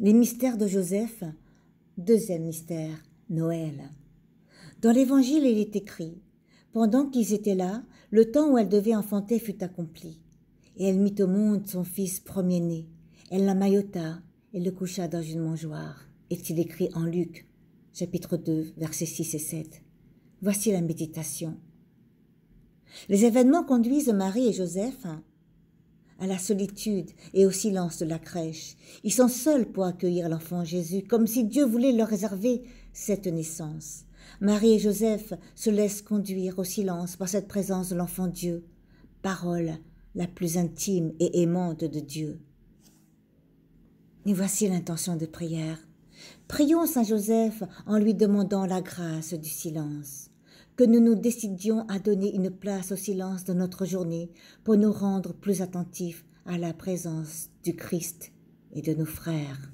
Les mystères de Joseph. Deuxième mystère, Noël. Dans l'Évangile, il est écrit Pendant qu'ils étaient là, le temps où elle devait enfanter fut accompli. Et elle mit au monde son fils premier-né. Elle l'amaillota et le coucha dans une mangeoire. Et il écrit en Luc, chapitre 2, versets 6 et 7. Voici la méditation. Les événements conduisent Marie et Joseph à la solitude et au silence de la crèche. Ils sont seuls pour accueillir l'enfant Jésus, comme si Dieu voulait leur réserver cette naissance. Marie et Joseph se laissent conduire au silence par cette présence de l'enfant Dieu, parole la plus intime et aimante de Dieu. Et voici l'intention de prière. Prions Saint Joseph en lui demandant la grâce du silence que nous nous décidions à donner une place au silence de notre journée pour nous rendre plus attentifs à la présence du Christ et de nos frères.